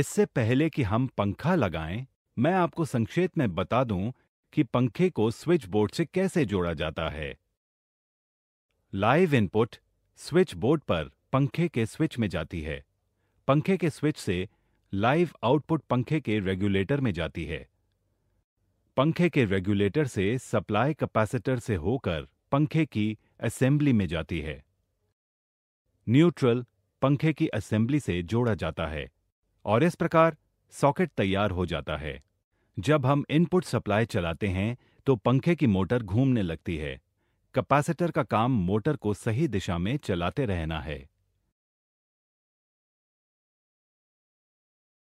इससे पहले कि हम पंखा लगाएं, मैं आपको संक्षेप में बता दूं कि पंखे को स्विच बोर्ड से कैसे जोड़ा जाता है लाइव इनपुट स्विच बोर्ड पर पंखे के स्विच में जाती है पंखे के स्विच से लाइव आउटपुट पंखे के रेगुलेटर में जाती है पंखे के रेगुलेटर से सप्लाई कैपेसिटर से होकर पंखे की असेंबली में जाती है न्यूट्रल पंखे की असेंबली से जोड़ा जाता है और इस प्रकार सॉकेट तैयार हो जाता है जब हम इनपुट सप्लाई चलाते हैं तो पंखे की मोटर घूमने लगती है कैपेसिटर का काम मोटर को सही दिशा में चलाते रहना है